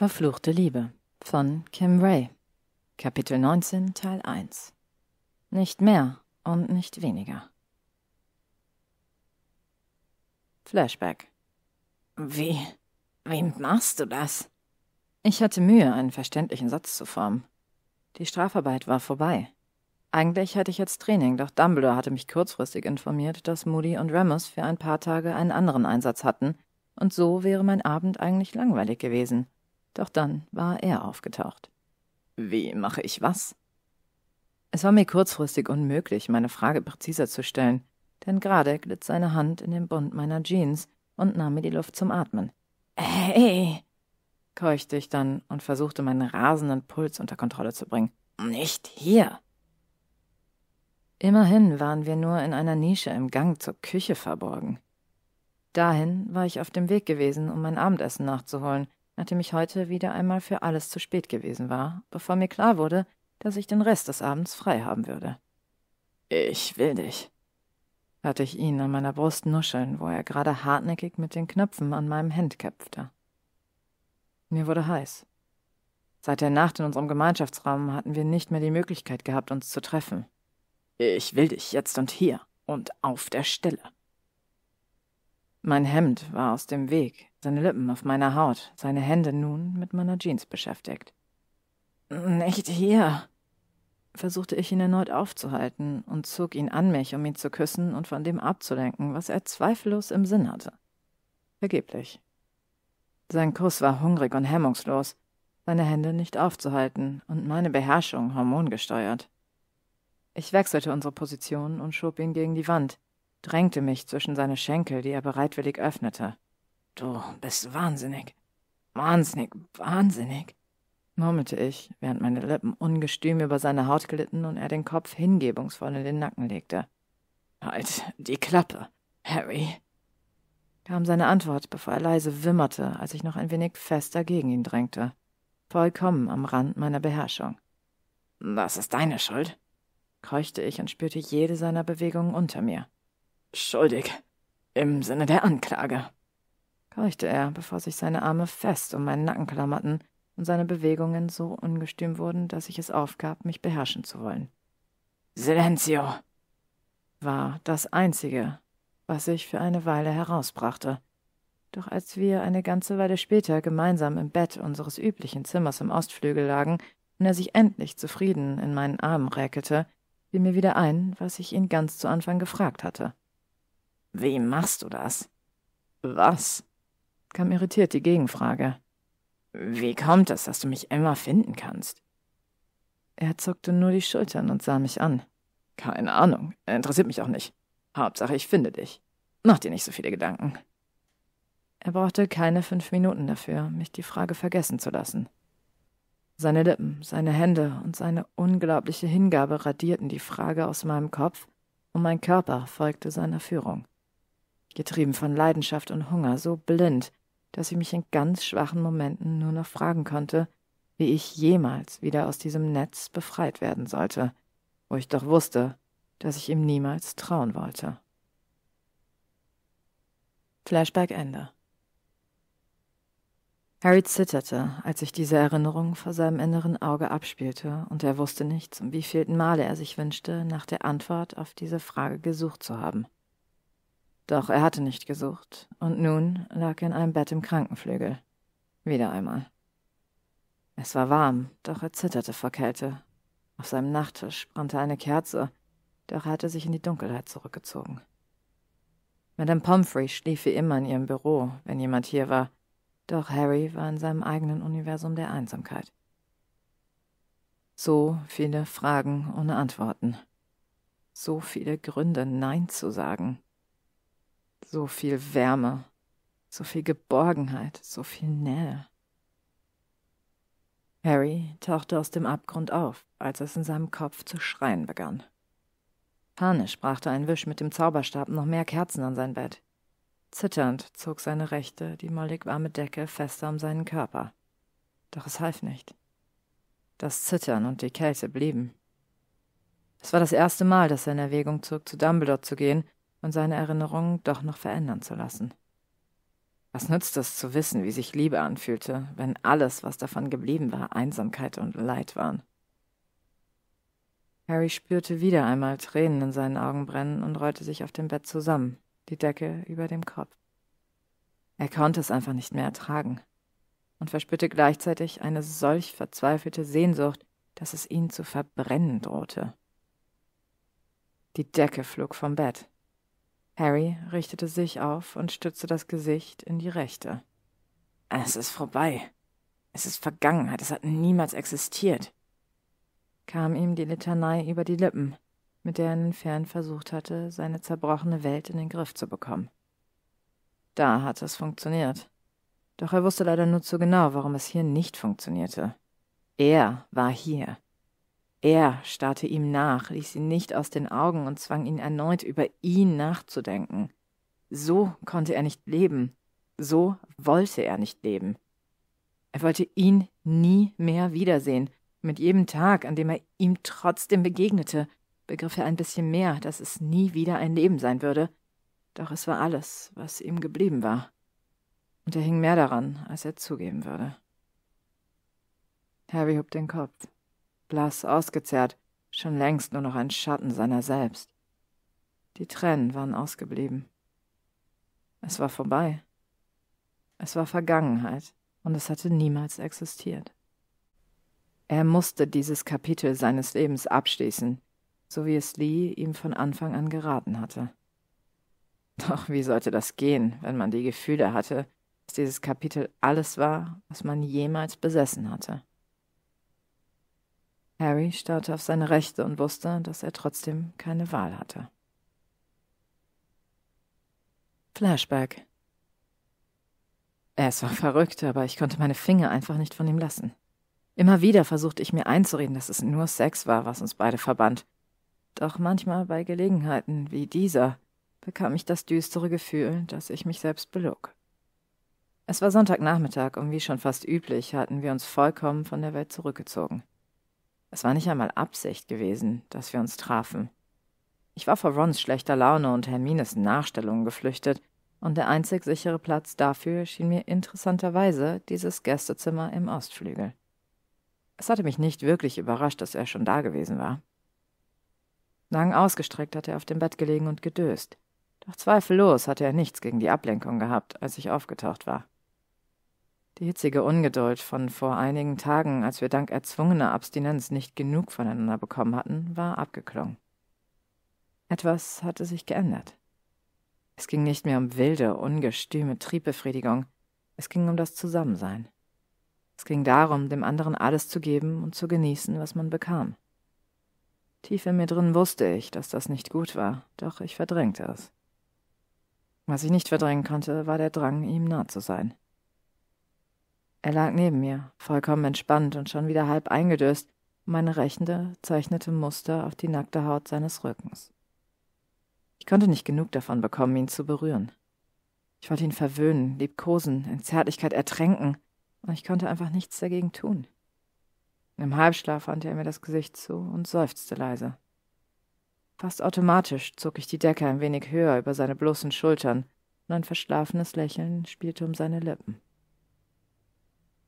Verfluchte Liebe von Kim Ray. Kapitel 19, Teil 1. Nicht mehr und nicht weniger. Flashback. Wie? Wem machst du das? Ich hatte Mühe, einen verständlichen Satz zu formen. Die Strafarbeit war vorbei. Eigentlich hatte ich jetzt Training, doch Dumbledore hatte mich kurzfristig informiert, dass Moody und Ramos für ein paar Tage einen anderen Einsatz hatten, und so wäre mein Abend eigentlich langweilig gewesen. Doch dann war er aufgetaucht. Wie mache ich was? Es war mir kurzfristig unmöglich, meine Frage präziser zu stellen, denn gerade glitt seine Hand in den Bund meiner Jeans und nahm mir die Luft zum Atmen. Hey! keuchte ich dann und versuchte meinen rasenden Puls unter Kontrolle zu bringen. Nicht hier! Immerhin waren wir nur in einer Nische im Gang zur Küche verborgen. Dahin war ich auf dem Weg gewesen, um mein Abendessen nachzuholen, nachdem ich heute wieder einmal für alles zu spät gewesen war, bevor mir klar wurde, dass ich den Rest des Abends frei haben würde. Ich will dich, hörte ich ihn an meiner Brust nuscheln, wo er gerade hartnäckig mit den Knöpfen an meinem Hemd köpfte. Mir wurde heiß. Seit der Nacht in unserem Gemeinschaftsraum hatten wir nicht mehr die Möglichkeit gehabt, uns zu treffen. Ich will dich jetzt und hier und auf der Stelle. Mein Hemd war aus dem Weg, seine Lippen auf meiner Haut, seine Hände nun mit meiner Jeans beschäftigt. Nicht hier, versuchte ich ihn erneut aufzuhalten und zog ihn an mich, um ihn zu küssen und von dem abzulenken, was er zweifellos im Sinn hatte. Vergeblich. Sein Kuss war hungrig und hemmungslos, seine Hände nicht aufzuhalten und meine Beherrschung hormongesteuert. Ich wechselte unsere Position und schob ihn gegen die Wand, drängte mich zwischen seine Schenkel, die er bereitwillig öffnete. Du bist wahnsinnig. Wahnsinnig, wahnsinnig, murmelte ich, während meine Lippen ungestüm über seine Haut glitten und er den Kopf hingebungsvoll in den Nacken legte. Halt die Klappe, Harry, kam seine Antwort, bevor er leise wimmerte, als ich noch ein wenig fester gegen ihn drängte, vollkommen am Rand meiner Beherrschung. Das ist deine Schuld, keuchte ich und spürte jede seiner Bewegungen unter mir. Schuldig, im Sinne der Anklage keuchte er, bevor sich seine Arme fest um meinen Nacken klammerten und seine Bewegungen so ungestüm wurden, dass ich es aufgab, mich beherrschen zu wollen. Silenzio! war das Einzige, was ich für eine Weile herausbrachte. Doch als wir eine ganze Weile später gemeinsam im Bett unseres üblichen Zimmers im Ostflügel lagen und er sich endlich zufrieden in meinen Armen räkelte, fiel mir wieder ein, was ich ihn ganz zu Anfang gefragt hatte. Wie machst du das? Was? kam irritiert die Gegenfrage. Wie kommt es, dass du mich immer finden kannst? Er zuckte nur die Schultern und sah mich an. Keine Ahnung, interessiert mich auch nicht. Hauptsache, ich finde dich. Mach dir nicht so viele Gedanken. Er brauchte keine fünf Minuten dafür, mich die Frage vergessen zu lassen. Seine Lippen, seine Hände und seine unglaubliche Hingabe radierten die Frage aus meinem Kopf, und mein Körper folgte seiner Führung. Getrieben von Leidenschaft und Hunger, so blind, dass ich mich in ganz schwachen Momenten nur noch fragen konnte, wie ich jemals wieder aus diesem Netz befreit werden sollte, wo ich doch wusste, dass ich ihm niemals trauen wollte. Flashback Ende. Harry zitterte, als sich diese Erinnerung vor seinem inneren Auge abspielte, und er wusste nicht, zum wievielten Male er sich wünschte, nach der Antwort auf diese Frage gesucht zu haben. Doch er hatte nicht gesucht, und nun lag er in einem Bett im Krankenflügel. Wieder einmal. Es war warm, doch er zitterte vor Kälte. Auf seinem Nachttisch brannte eine Kerze, doch er hatte sich in die Dunkelheit zurückgezogen. Madame Pomfrey schlief wie immer in ihrem Büro, wenn jemand hier war, doch Harry war in seinem eigenen Universum der Einsamkeit. So viele Fragen ohne Antworten. So viele Gründe, Nein zu sagen. So viel Wärme, so viel Geborgenheit, so viel Nähe. Harry tauchte aus dem Abgrund auf, als es in seinem Kopf zu schreien begann. Panisch brachte ein Wisch mit dem Zauberstab noch mehr Kerzen an sein Bett. Zitternd zog seine rechte, die mollig warme Decke fester um seinen Körper. Doch es half nicht. Das Zittern und die Kälte blieben. Es war das erste Mal, dass er in Erwägung zog, zu Dumbledore zu gehen, und seine Erinnerungen doch noch verändern zu lassen. Was nützt es zu wissen, wie sich Liebe anfühlte, wenn alles, was davon geblieben war, Einsamkeit und Leid waren? Harry spürte wieder einmal Tränen in seinen Augen brennen und rollte sich auf dem Bett zusammen, die Decke über dem Kopf. Er konnte es einfach nicht mehr ertragen und verspürte gleichzeitig eine solch verzweifelte Sehnsucht, dass es ihn zu verbrennen drohte. Die Decke flog vom Bett. Harry richtete sich auf und stützte das Gesicht in die rechte. Es ist vorbei. Es ist Vergangenheit. Es hat niemals existiert. Kam ihm die Litanei über die Lippen, mit der er in den Fern versucht hatte, seine zerbrochene Welt in den Griff zu bekommen. Da hatte es funktioniert. Doch er wusste leider nur zu genau, warum es hier nicht funktionierte. Er war hier. Er starrte ihm nach, ließ ihn nicht aus den Augen und zwang ihn erneut über ihn nachzudenken. So konnte er nicht leben, so wollte er nicht leben. Er wollte ihn nie mehr wiedersehen. Mit jedem Tag, an dem er ihm trotzdem begegnete, begriff er ein bisschen mehr, dass es nie wieder ein Leben sein würde. Doch es war alles, was ihm geblieben war. Und er hing mehr daran, als er zugeben würde. Harry hob den Kopf blass ausgezehrt, schon längst nur noch ein Schatten seiner selbst. Die Tränen waren ausgeblieben. Es war vorbei. Es war Vergangenheit und es hatte niemals existiert. Er musste dieses Kapitel seines Lebens abschließen, so wie es Lee ihm von Anfang an geraten hatte. Doch wie sollte das gehen, wenn man die Gefühle hatte, dass dieses Kapitel alles war, was man jemals besessen hatte? Harry starrte auf seine Rechte und wusste, dass er trotzdem keine Wahl hatte. Flashback. Es war verrückt, aber ich konnte meine Finger einfach nicht von ihm lassen. Immer wieder versuchte ich mir einzureden, dass es nur Sex war, was uns beide verband. Doch manchmal bei Gelegenheiten wie dieser bekam ich das düstere Gefühl, dass ich mich selbst belog. Es war Sonntagnachmittag und wie schon fast üblich hatten wir uns vollkommen von der Welt zurückgezogen. Es war nicht einmal Absicht gewesen, dass wir uns trafen. Ich war vor Rons schlechter Laune und Hermines Nachstellungen geflüchtet, und der einzig sichere Platz dafür schien mir interessanterweise dieses Gästezimmer im Ostflügel. Es hatte mich nicht wirklich überrascht, dass er schon da gewesen war. Lang ausgestreckt hatte er auf dem Bett gelegen und gedöst. Doch zweifellos hatte er nichts gegen die Ablenkung gehabt, als ich aufgetaucht war. Die hitzige Ungeduld von vor einigen Tagen, als wir dank erzwungener Abstinenz nicht genug voneinander bekommen hatten, war abgeklungen. Etwas hatte sich geändert. Es ging nicht mehr um wilde, ungestüme Triebbefriedigung, es ging um das Zusammensein. Es ging darum, dem anderen alles zu geben und zu genießen, was man bekam. Tief in mir drin wusste ich, dass das nicht gut war, doch ich verdrängte es. Was ich nicht verdrängen konnte, war der Drang, ihm nah zu sein. Er lag neben mir, vollkommen entspannt und schon wieder halb eingedöst. Meine Rechende zeichnete Muster auf die nackte Haut seines Rückens. Ich konnte nicht genug davon bekommen, ihn zu berühren. Ich wollte ihn verwöhnen, liebkosen, in Zärtlichkeit ertränken, und ich konnte einfach nichts dagegen tun. Im Halbschlaf wandte er mir das Gesicht zu und seufzte leise. Fast automatisch zog ich die Decke ein wenig höher über seine bloßen Schultern, und ein verschlafenes Lächeln spielte um seine Lippen.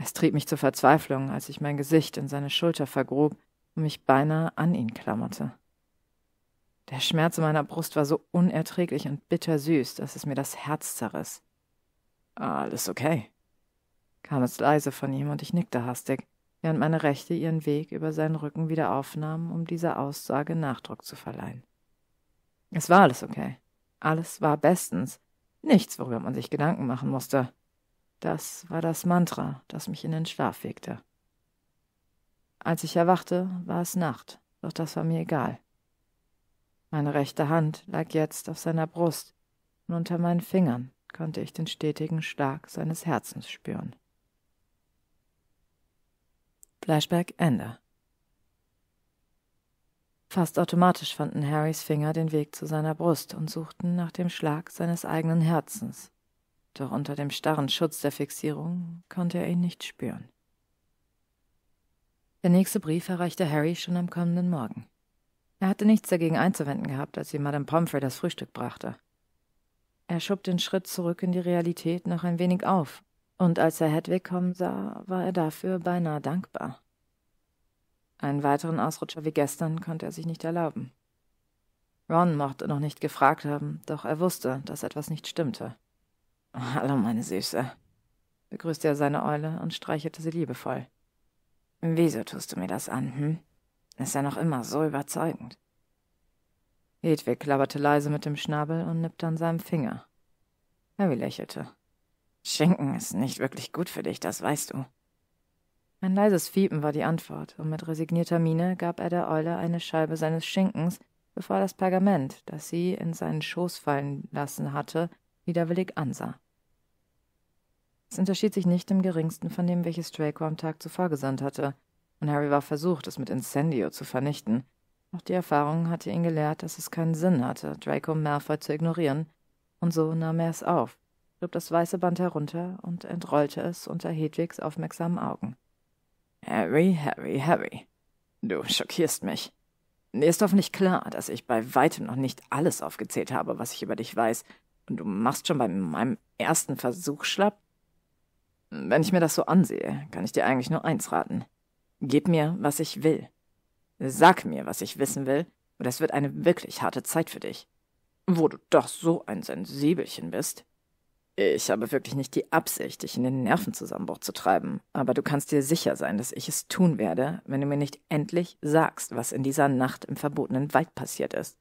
Es trieb mich zur Verzweiflung, als ich mein Gesicht in seine Schulter vergrub und mich beinahe an ihn klammerte. Der Schmerz in meiner Brust war so unerträglich und bittersüß, dass es mir das Herz zerriss. Alles okay, kam es leise von ihm und ich nickte hastig, während meine Rechte ihren Weg über seinen Rücken wieder aufnahmen, um dieser Aussage Nachdruck zu verleihen. Es war alles okay. Alles war bestens. Nichts, worüber man sich Gedanken machen musste. Das war das Mantra, das mich in den Schlaf wegte. Als ich erwachte, war es Nacht, doch das war mir egal. Meine rechte Hand lag jetzt auf seiner Brust, und unter meinen Fingern konnte ich den stetigen Schlag seines Herzens spüren. Flashback Ende. Fast automatisch fanden Harrys Finger den Weg zu seiner Brust und suchten nach dem Schlag seines eigenen Herzens doch unter dem starren Schutz der Fixierung konnte er ihn nicht spüren. Der nächste Brief erreichte Harry schon am kommenden Morgen. Er hatte nichts dagegen einzuwenden gehabt, als ihm Madame Pomfrey das Frühstück brachte. Er schob den Schritt zurück in die Realität noch ein wenig auf, und als er Hedwig kommen sah, war er dafür beinahe dankbar. Einen weiteren Ausrutscher wie gestern konnte er sich nicht erlauben. Ron mochte noch nicht gefragt haben, doch er wusste, dass etwas nicht stimmte. Oh, hallo, meine Süße, begrüßte er seine Eule und streichelte sie liebevoll. Wieso tust du mir das an, hm? Ist ja noch immer so überzeugend. Hedwig klapperte leise mit dem Schnabel und nippte an seinem Finger. Harry lächelte. Schinken ist nicht wirklich gut für dich, das weißt du. Ein leises Fiepen war die Antwort, und mit resignierter Miene gab er der Eule eine Scheibe seines Schinkens, bevor er das Pergament, das sie in seinen Schoß fallen lassen hatte, widerwillig ansah. Es unterschied sich nicht im geringsten von dem, welches Draco am Tag zuvor gesandt hatte, und Harry war versucht, es mit Incendio zu vernichten. Doch die Erfahrung hatte ihn gelehrt, dass es keinen Sinn hatte, Draco Malfoy zu ignorieren, und so nahm er es auf, schlug das weiße Band herunter und entrollte es unter Hedwigs aufmerksamen Augen. Harry, Harry, Harry, du schockierst mich. Mir ist hoffentlich klar, dass ich bei weitem noch nicht alles aufgezählt habe, was ich über dich weiß, und du machst schon bei meinem ersten Versuch schlapp? Wenn ich mir das so ansehe, kann ich dir eigentlich nur eins raten. Gib mir, was ich will. Sag mir, was ich wissen will, oder es wird eine wirklich harte Zeit für dich. Wo du doch so ein Sensibelchen bist. Ich habe wirklich nicht die Absicht, dich in den Nervenzusammenbruch zu treiben, aber du kannst dir sicher sein, dass ich es tun werde, wenn du mir nicht endlich sagst, was in dieser Nacht im verbotenen Wald passiert ist.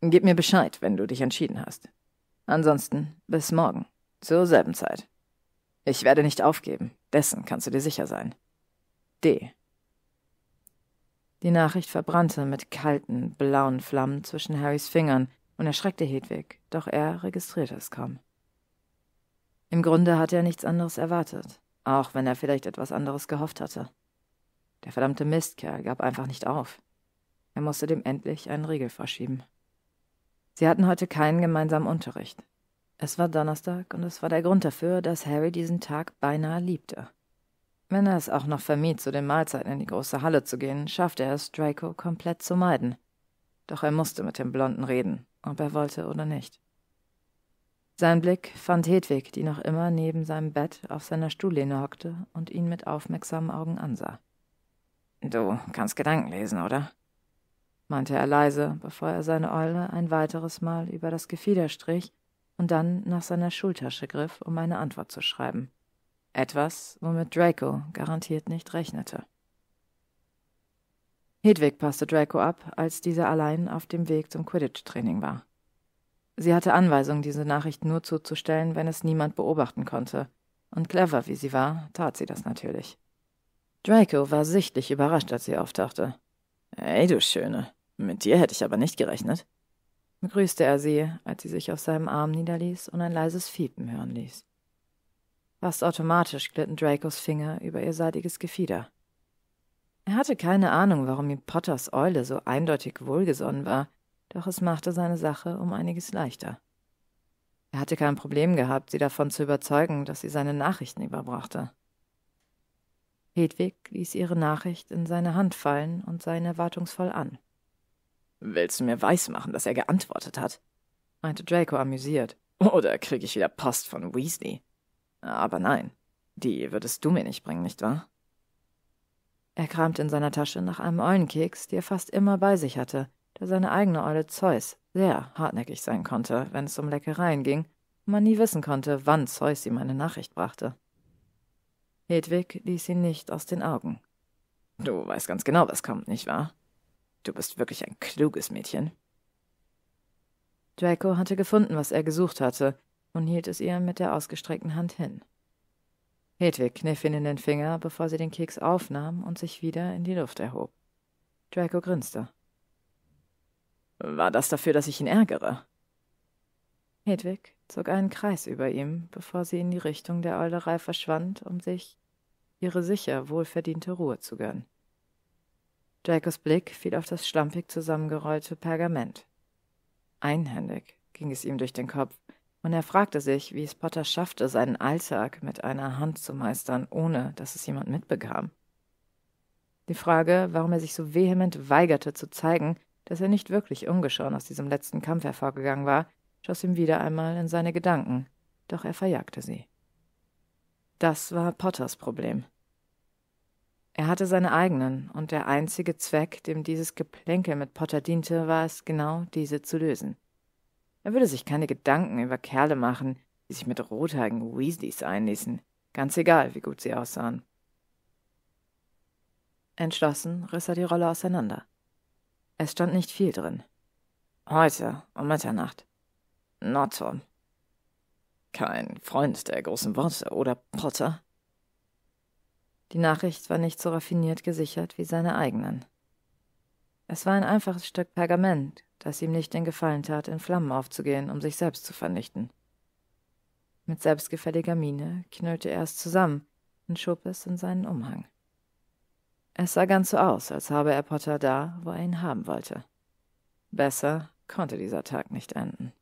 Gib mir Bescheid, wenn du dich entschieden hast. Ansonsten bis morgen, zur selben Zeit. Ich werde nicht aufgeben. Dessen kannst du dir sicher sein. D. Die Nachricht verbrannte mit kalten, blauen Flammen zwischen Harrys Fingern und erschreckte Hedwig, doch er registrierte es kaum. Im Grunde hatte er nichts anderes erwartet, auch wenn er vielleicht etwas anderes gehofft hatte. Der verdammte Mistkerl gab einfach nicht auf. Er musste dem endlich einen Riegel vorschieben. Sie hatten heute keinen gemeinsamen Unterricht, es war Donnerstag und es war der Grund dafür, dass Harry diesen Tag beinahe liebte. Wenn er es auch noch vermied, zu den Mahlzeiten in die große Halle zu gehen, schaffte er es, Draco komplett zu meiden. Doch er musste mit dem Blonden reden, ob er wollte oder nicht. Sein Blick fand Hedwig, die noch immer neben seinem Bett auf seiner Stuhllehne hockte und ihn mit aufmerksamen Augen ansah. Du kannst Gedanken lesen, oder? meinte er leise, bevor er seine Eule ein weiteres Mal über das Gefieder strich und dann nach seiner Schultasche griff, um eine Antwort zu schreiben. Etwas, womit Draco garantiert nicht rechnete. Hedwig passte Draco ab, als dieser allein auf dem Weg zum Quidditch-Training war. Sie hatte Anweisung, diese Nachricht nur zuzustellen, wenn es niemand beobachten konnte, und clever wie sie war, tat sie das natürlich. Draco war sichtlich überrascht, als sie auftauchte. Ey, du Schöne, mit dir hätte ich aber nicht gerechnet begrüßte er sie, als sie sich auf seinem Arm niederließ und ein leises Fiepen hören ließ. Fast automatisch glitten Dracos Finger über ihr seidiges Gefieder. Er hatte keine Ahnung, warum ihm Potters Eule so eindeutig wohlgesonnen war, doch es machte seine Sache um einiges leichter. Er hatte kein Problem gehabt, sie davon zu überzeugen, dass sie seine Nachrichten überbrachte. Hedwig ließ ihre Nachricht in seine Hand fallen und sah ihn erwartungsvoll an. Willst du mir weismachen, dass er geantwortet hat? meinte Draco amüsiert. Oder krieg ich wieder Post von Weasley? Aber nein, die würdest du mir nicht bringen, nicht wahr? Er kramte in seiner Tasche nach einem Eulenkeks, die er fast immer bei sich hatte, da seine eigene Eule Zeus sehr hartnäckig sein konnte, wenn es um Leckereien ging, und man nie wissen konnte, wann Zeus ihm eine Nachricht brachte. Hedwig ließ ihn nicht aus den Augen. Du weißt ganz genau, was kommt, nicht wahr? Du bist wirklich ein kluges Mädchen. Draco hatte gefunden, was er gesucht hatte, und hielt es ihr mit der ausgestreckten Hand hin. Hedwig kniff ihn in den Finger, bevor sie den Keks aufnahm und sich wieder in die Luft erhob. Draco grinste. War das dafür, dass ich ihn ärgere? Hedwig zog einen Kreis über ihm, bevor sie in die Richtung der Eulerei verschwand, um sich ihre sicher wohlverdiente Ruhe zu gönnen. Jacobs Blick fiel auf das schlampig zusammengerollte Pergament. Einhändig ging es ihm durch den Kopf, und er fragte sich, wie es Potter schaffte, seinen Alltag mit einer Hand zu meistern, ohne dass es jemand mitbekam. Die Frage, warum er sich so vehement weigerte zu zeigen, dass er nicht wirklich ungeschoren aus diesem letzten Kampf hervorgegangen war, schoss ihm wieder einmal in seine Gedanken, doch er verjagte sie. Das war Potters Problem. Er hatte seine eigenen, und der einzige Zweck, dem dieses Geplänkel mit Potter diente, war es genau, diese zu lösen. Er würde sich keine Gedanken über Kerle machen, die sich mit rothaarigen Weasleys einließen, ganz egal, wie gut sie aussahen. Entschlossen riss er die Rolle auseinander. Es stand nicht viel drin. Heute um Mitternacht. Nordturm. Kein Freund der großen Worte, oder Potter? Die Nachricht war nicht so raffiniert gesichert wie seine eigenen. Es war ein einfaches Stück Pergament, das ihm nicht den Gefallen tat, in Flammen aufzugehen, um sich selbst zu vernichten. Mit selbstgefälliger Miene knüllte er es zusammen und schob es in seinen Umhang. Es sah ganz so aus, als habe er Potter da, wo er ihn haben wollte. Besser konnte dieser Tag nicht enden.